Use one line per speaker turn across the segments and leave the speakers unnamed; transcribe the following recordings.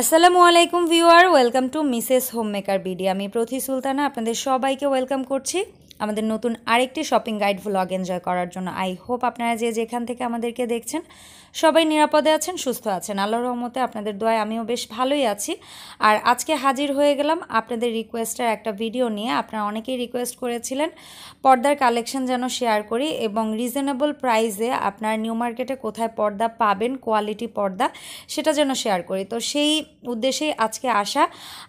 আসসালামু আলাইকুম viewer welcome to Mrs home maker BD আমি প্রথি সুলতানা আপনাদের সবাইকে ওয়েলকাম করছি আমাদের নতুন আরেকটি শপিং গাইড ভ্লগ এনজয় করার জন্য আই হোপ আপনারা যে যেখান থেকে আমাদেরকে দেখছেন সবাই নিরাপদে আছেন সুস্থ আছেন আল্লাহর রহমতে আপনাদের দোয়ায় আমিও বেশ ভালোই আছি আর আজকে হাজির হয়ে গেলাম আপনাদের রিকোয়েস্টের একটা ভিডিও নিয়ে আপনারা অনেকেই রিকোয়েস্ট করেছিলেন পর্দার কালেকশন যেন শেয়ার করি এবং রিজনেবল প্রাইসে আপনার নিউ মার্কেটে কোথায় পর্দা পাবেন কোয়ালিটি পর্দা সেটা যেন শেয়ার করি তো সেই উদ্দেশ্যেই আজকে আসা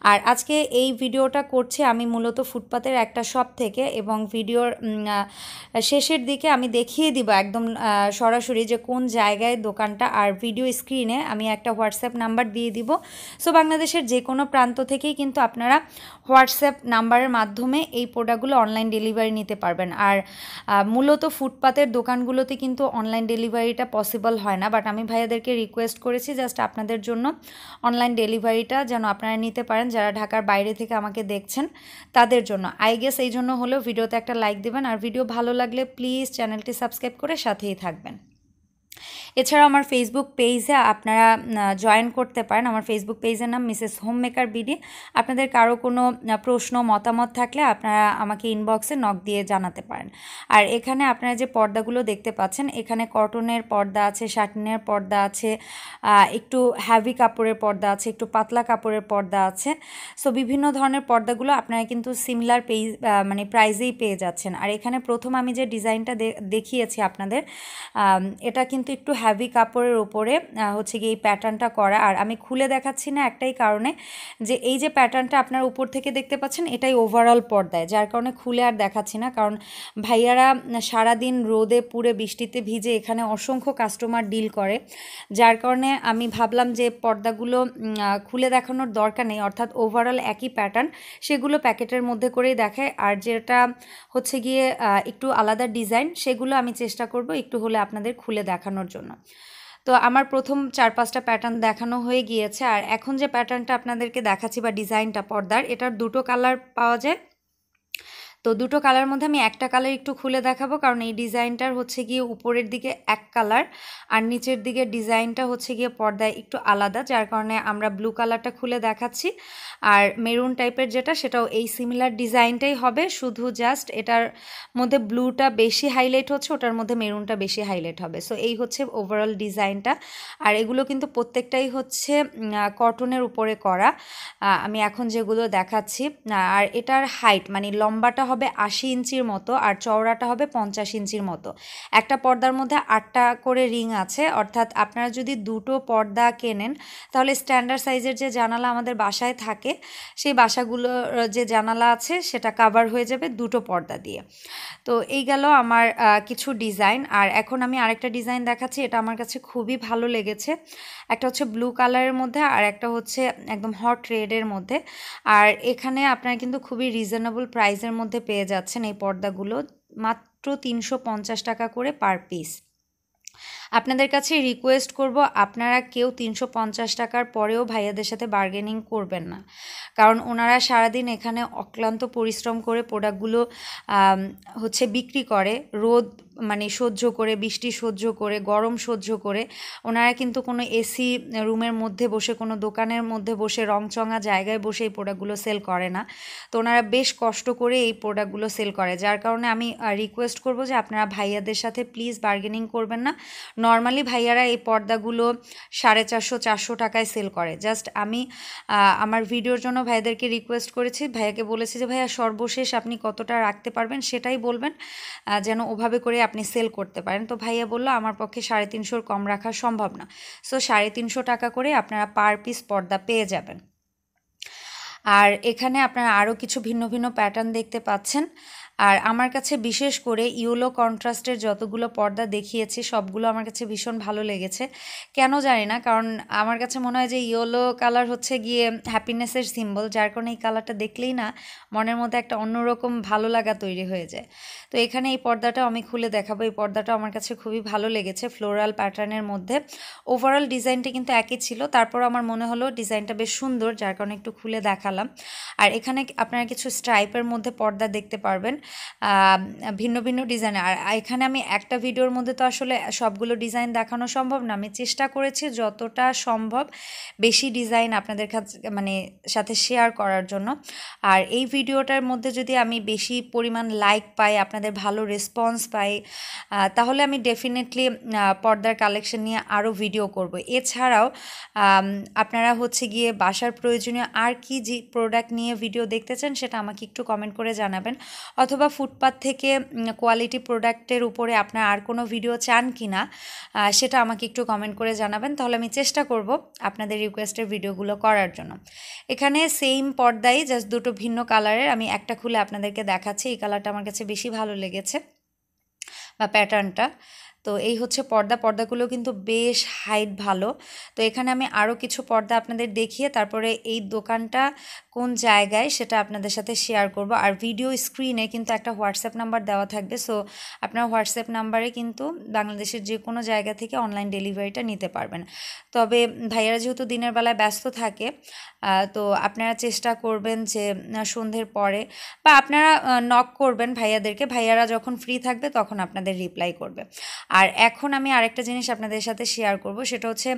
আর আজকে এই ভিডিওটা করছি আমি মূলত ফুটপাতের একটা শপ থেকে এবং এবং ভিডিওর শেষের দিকে আমি দেখিয়ে দিব একদম সরাসরি যে কোন জায়গায় দোকানটা আর ভিডিও স্ক্রিনে আমি একটা হোয়াটসঅ্যাপ নাম্বার দিয়ে দিব সো বাংলাদেশের যে কোনো প্রান্ত থেকেই কিন্তু আপনারা হোয়াটসঅ্যাপ নাম্বারের মাধ্যমে এই প্রোডাক্টগুলো অনলাইন ডেলিভারি নিতে পারবেন আর মূলত ফুটপাতের দোকানগুলোতে কিন্তু অনলাইন ডেলিভারিটা পসিবল হয় না বাট আমি ভাইয়াদেরকে রিকোয়েস্ট করেছি জাস্ট আপনাদের জন্য অনলাইন ডেলিভারিটা যেন আপনারা নিতে পারেন যারা ঢাকার বাইরে থেকে আমাকে দেখছেন তাদের জন্য আই গেস এই জন্য হলেও ভিডিও ভিডিওতে একটা লাইক দেবেন আর ভিডিও ভালো লাগলে প্লিজ চ্যানেলটি সাবস্ক্রাইব করে সাথেই থাকবেন এছাড়াও আমার ফেসবুক পেজে আপনারা জয়েন করতে পারেন আমার ফেসবুক পেজের নাম মিসেস হোম মেকার বিডি আপনাদের কারো কোনো প্রশ্ন মতামত থাকলে আপনারা আমাকে ইনবক্সে নক দিয়ে জানাতে পারেন আর এখানে আপনারা যে পর্দাগুলো দেখতে পাচ্ছেন এখানে কটনের পর্দা আছে শাটিনের পর্দা আছে একটু হ্যাভি কাপড়ের পর্দা আছে একটু পাতলা কাপড়ের পর্দা আছে সো বিভিন্ন ধরনের পর্দাগুলো আপনারা কিন্তু সিমিলার পেজ মানে প্রাইজেই পেয়ে যাচ্ছেন আর এখানে প্রথম আমি যে ডিজাইনটা দেখিয়েছি আপনাদের এটা কিন্তু কিন্তু একটু হ্যাভি কাপড়ের ওপরে হচ্ছে গিয়ে এই প্যাটার্নটা করা আর আমি খুলে দেখাচ্ছি না একটাই কারণে যে এই যে প্যাটার্নটা আপনার উপর থেকে দেখতে পাচ্ছেন এটাই ওভারঅল পর্দায় যার কারণে খুলে আর দেখাচ্ছি না কারণ ভাইয়ারা সারাদিন রোদে পুরে বৃষ্টিতে ভিজে এখানে অসংখ্য কাস্টমার ডিল করে যার কারণে আমি ভাবলাম যে পর্দাগুলো খুলে দেখানোর দরকার নেই অর্থাৎ ওভারঅল একই প্যাটার্ন সেগুলো প্যাকেটের মধ্যে করেই দেখায় আর যেটা হচ্ছে গিয়ে একটু আলাদা ডিজাইন সেগুলো আমি চেষ্টা করব একটু হলে আপনাদের খুলে দেখানো দেখানোর জন্য তো আমার প্রথম চার পাঁচটা প্যাটার্ন দেখানো হয়ে গিয়েছে আর এখন যে প্যাটার্নটা আপনাদেরকে দেখাচ্ছি বা ডিজাইনটা পর্দার এটার দুটো কালার পাওয়া যায় তো দুটো কালার মধ্যে আমি একটা কালার একটু খুলে দেখাবো কারণ এই ডিজাইনটার হচ্ছে গিয়ে উপরের দিকে এক কালার আর নিচের দিকে ডিজাইনটা হচ্ছে গিয়ে পর্দায় একটু আলাদা যার কারণে আমরা ব্লু কালারটা খুলে দেখাচ্ছি আর মেরুন টাইপের যেটা সেটাও এই সিমিলার ডিজাইনটাই হবে শুধু জাস্ট এটার মধ্যে ব্লুটা বেশি হাইলাইট হচ্ছে ওটার মধ্যে মেরুনটা বেশি হাইলাইট হবে সো এই হচ্ছে ওভারঅল ডিজাইনটা আর এগুলো কিন্তু প্রত্যেকটাই হচ্ছে কটনের উপরে করা আমি এখন যেগুলো দেখাচ্ছি আর এটার হাইট মানে লম্বাটা হবে আশি ইঞ্চির মতো আর চওড়াটা হবে পঞ্চাশ ইঞ্চির মতো একটা পর্দার মধ্যে আটটা করে রিং আছে অর্থাৎ আপনারা যদি দুটো পর্দা কেনেন তাহলে স্ট্যান্ডার্ড সাইজের যে জানালা আমাদের বাসায় থাকে সেই বাসাগুলো যে জানালা আছে সেটা কাভার হয়ে যাবে দুটো পর্দা দিয়ে তো এই গেল আমার কিছু ডিজাইন আর এখন আমি আরেকটা ডিজাইন দেখাচ্ছি এটা আমার কাছে খুবই ভালো লেগেছে একটা হচ্ছে ব্লু কালারের মধ্যে আর একটা হচ্ছে একদম হট রেডের মধ্যে আর এখানে আপনারা কিন্তু খুবই রিজনেবল প্রাইসের মধ্যে পেয়ে যাচ্ছেন এই পর্দাগুলো মাত্র তিনশো পঞ্চাশ টাকা করে পার পিস আপনাদের কাছে রিকোয়েস্ট করব আপনারা কেউ তিনশো পঞ্চাশ টাকার পরেও ভাইয়াদের সাথে বার্গেনিং করবেন না কারণ ওনারা সারাদিন এখানে অক্লান্ত পরিশ্রম করে প্রোডাক্টগুলো হচ্ছে বিক্রি করে রোদ মানে সহ্য করে বৃষ্টি সহ্য করে গরম সহ্য করে ওনারা কিন্তু কোনো এসি রুমের মধ্যে বসে কোনো দোকানের মধ্যে বসে রংচঙা জায়গায় বসে এই প্রোডাক্টগুলো সেল করে না তো ওনারা বেশ কষ্ট করে এই প্রোডাক্টগুলো সেল করে যার কারণে আমি রিকোয়েস্ট করব যে আপনারা ভাইয়াদের সাথে প্লিজ বার্গেনিং করবেন না নর্মালি ভাইয়ারা এই পর্দাগুলো সাড়ে চারশো চারশো টাকায় সেল করে জাস্ট আমি আমার ভিডিওর জন্য ভাইয়াদেরকে রিকোয়েস্ট করেছি ভাইয়াকে বলেছি যে ভাইয়া সর্বশেষ আপনি কতটা রাখতে পারবেন সেটাই বলবেন যেন ওভাবে করে আপনি সেল করতে পারেন তো ভাইয়া বললো আমার পক্ষে সাড়ে তিনশোর কম রাখা সম্ভব না সো সাড়ে তিনশো টাকা করে আপনারা পার পিস পর্দা পেয়ে যাবেন আর এখানে আপনারা আরও কিছু ভিন্ন ভিন্ন প্যাটার্ন দেখতে পাচ্ছেন আর আমার কাছে বিশেষ করে ইউলো কন্ট্রাস্টের যতগুলো পর্দা দেখিয়েছি সবগুলো আমার কাছে ভীষণ ভালো লেগেছে কেন জানি না কারণ আমার কাছে মনে হয় যে ইয়েলো কালার হচ্ছে গিয়ে হ্যাপিনেসের সিম্বল যার কারণে এই কালারটা দেখলেই না মনের মধ্যে একটা অন্যরকম ভালো লাগা তৈরি হয়ে যায় তো এখানে এই পর্দাটা আমি খুলে দেখাবো এই পর্দাটা আমার কাছে খুবই ভালো লেগেছে ফ্লোরাল প্যাটার্নের মধ্যে ওভারঅল ডিজাইনটা কিন্তু একই ছিল তারপর আমার মনে হলো ডিজাইনটা বেশ সুন্দর যার কারণে একটু খুলে দেখালাম আর এখানে আপনারা কিছু স্ট্রাইপের মধ্যে পর্দা দেখতে পারবেন ভিন্ন ভিন্ন ডিজাইন আর এখানে আমি একটা ভিডিওর মধ্যে তো আসলে সবগুলো ডিজাইন দেখানো সম্ভব না আমি চেষ্টা করেছি যতটা সম্ভব বেশি ডিজাইন আপনাদের কাছে মানে সাথে শেয়ার করার জন্য আর এই ভিডিওটার মধ্যে যদি আমি বেশি পরিমাণ লাইক পাই আপনাদের ভালো রেসপন্স পাই তাহলে আমি ডেফিনেটলি পর্দার কালেকশন নিয়ে আরও ভিডিও করব এছাড়াও আপনারা হচ্ছে গিয়ে বাসার প্রয়োজনীয় আর কি যে প্রোডাক্ট নিয়ে ভিডিও দেখতে চান সেটা আমাকে একটু কমেন্ট করে জানাবেন অথবা অথবা ফুটপাথ থেকে কোয়ালিটি প্রোডাক্টের উপরে আপনার আর কোনো ভিডিও চান কি না সেটা আমাকে একটু কমেন্ট করে জানাবেন তাহলে আমি চেষ্টা করব আপনাদের রিকোয়েস্টের ভিডিওগুলো করার জন্য এখানে সেম পর্দায় জাস্ট দুটো ভিন্ন কালারের আমি একটা খুলে আপনাদেরকে দেখাচ্ছি এই কালারটা আমার কাছে বেশি ভালো লেগেছে বা প্যাটার্নটা তো এই হচ্ছে পর্দা পর্দাগুলো কিন্তু বেশ হাইট ভালো তো এখানে আমি আরও কিছু পর্দা আপনাদের দেখিয়ে তারপরে এই দোকানটা কোন জায়গায় সেটা আপনাদের সাথে শেয়ার করব আর ভিডিও স্ক্রিনে কিন্তু একটা হোয়াটসঅ্যাপ নাম্বার দেওয়া থাকবে সো আপনার হোয়াটসঅ্যাপ নাম্বারে কিন্তু বাংলাদেশের যে কোনো জায়গা থেকে অনলাইন ডেলিভারিটা নিতে পারবেন তবে ভাইয়ারা যেহেতু দিনের বেলায় ব্যস্ত থাকে তো আপনারা চেষ্টা করবেন যে সন্ধ্যের পরে বা আপনারা নক করবেন ভাইয়াদেরকে ভাইয়ারা যখন ফ্রি থাকবে তখন আপনাদের রিপ্লাই করবে আর এখন আমি আরেকটা জিনিস আপনাদের সাথে শেয়ার করব সেটা হচ্ছে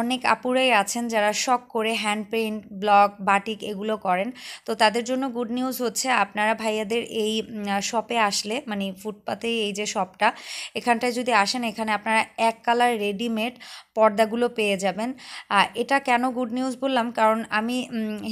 অনেক আপুরাই আছেন যারা শখ করে হ্যান্ড পেন্ট ব্লক বাটিক এগুলো করেন তো তাদের জন্য গুড নিউজ হচ্ছে আপনারা ভাইয়াদের এই শপে আসলে মানে ফুটপাতেই এই যে শপটা এখানটায় যদি আসেন এখানে আপনারা এক কালার রেডিমেড পর্দাগুলো পেয়ে যাবেন এটা কেন গুড নিউজ বললাম কারণ আমি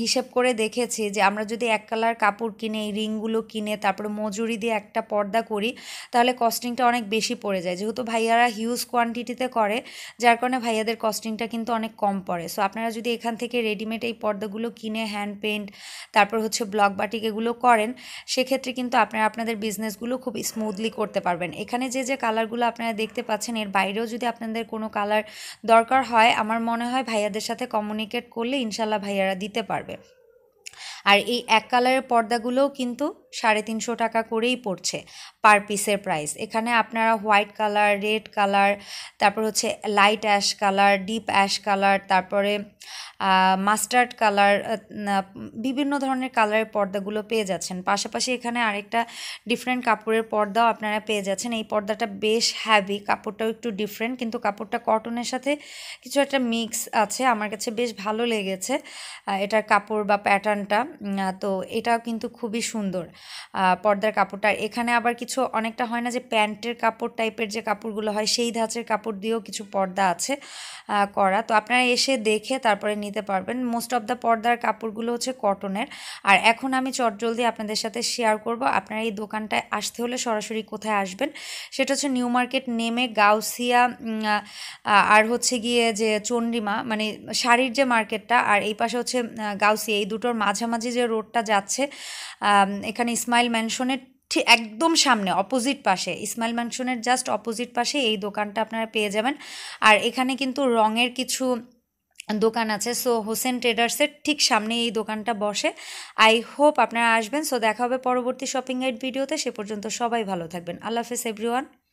হিসেব করে দেখেছি যে আমরা যদি এক কালার কাপড় কিনে এই রিংগুলো কিনে তারপরে মজুরি দিয়ে একটা পর্দা করি তাহলে কস্টিংটা অনেক বেশি পড়ে যায় যেহেতু ভাইয়ারা হিউজ কোয়ান্টিটিতে করে যার কারণে ভাইয়াদের কস্টিংটা কিন্তু অনেক কম পড়ে সো আপনারা যদি এখান থেকে রেডিমেড এই পর্দাগুলো কিনে হ্যান্ড পেন্ট তারপর হচ্ছে ব্লক বাটিক এগুলো করেন সেক্ষেত্রে কিন্তু আপনারা আপনাদের বিজনেসগুলো খুব স্মুথলি করতে পারবেন এখানে যে যে কালারগুলো আপনারা দেখতে পাচ্ছেন এর বাইরেও যদি আপনাদের কোনো কালার দরকার হয় আমার মনে হয় ভাইয়াদের সাথে কমিউনিকেট করলে ইনশাল্লাহ ভাইয়ারা দিতে পারবে আর এই এক কালারের পর্দাগুলোও কিন্তু সাড়ে তিনশো টাকা করেই পড়ছে পার পিসের প্রাইস এখানে আপনারা হোয়াইট কালার রেড কালার তারপর হচ্ছে light ash colour deep ash colour তারপরে মাস্টার্ড কালার বিভিন্ন ধরনের কালারের পর্দাগুলো পেয়ে যাচ্ছেন পাশাপাশি এখানে আরেকটা ডিফারেন্ট কাপড়ের পর্দাও আপনারা পেয়ে যাচ্ছেন এই পর্দাটা বেশ হ্যাভি কাপড়টাও একটু ডিফারেন্ট কিন্তু কাপড়টা কটনের সাথে কিছু একটা মিক্স আছে আমার কাছে বেশ ভালো লেগেছে এটার কাপড় বা প্যাটার্নটা তো এটাও কিন্তু খুবই সুন্দর পর্দার কাপড়টা এখানে আবার কিছু অনেকটা হয় না যে প্যান্টের কাপড় টাইপের যে কাপড়গুলো হয় সেই ধাঁচের কাপড় দিয়েও কিছু পর্দা আছে করা তো আপনারা এসে দেখে তারপরে নিতে পারবেন মোস্ট অফ দ্য পর্দার কাপড়গুলো হচ্ছে কটনের আর এখন আমি চটজলদি আপনাদের সাথে শেয়ার করব আপনারা এই দোকানটায় আসতে হলে সরাসরি কোথায় আসবেন সেটা হচ্ছে নিউ মার্কেট নেমে গাউসিয়া আর হচ্ছে গিয়ে যে চন্ডিমা মানে শাড়ির যে মার্কেটটা আর এই পাশে হচ্ছে গাউসিয়া এই দুটোর মাঝামাঝি মাঝামাঝি যে রোডটা যাচ্ছে এখানে ইসমাইল ম্যানশনের ঠিক একদম সামনে অপোজিট পাশে ইসমাইল ম্যানশনের জাস্ট অপোজিট পাশে এই দোকানটা আপনারা পেয়ে যাবেন আর এখানে কিন্তু রঙের কিছু দোকান আছে সো হোসেন ট্রেডার্সের ঠিক সামনে এই দোকানটা বসে আই হোপ আপনারা আসবেন সো দেখা হবে পরবর্তী শপিং এর ভিডিওতে সে পর্যন্ত সবাই ভালো থাকবেন আল্লাহ হাফেজ এভরিওয়ান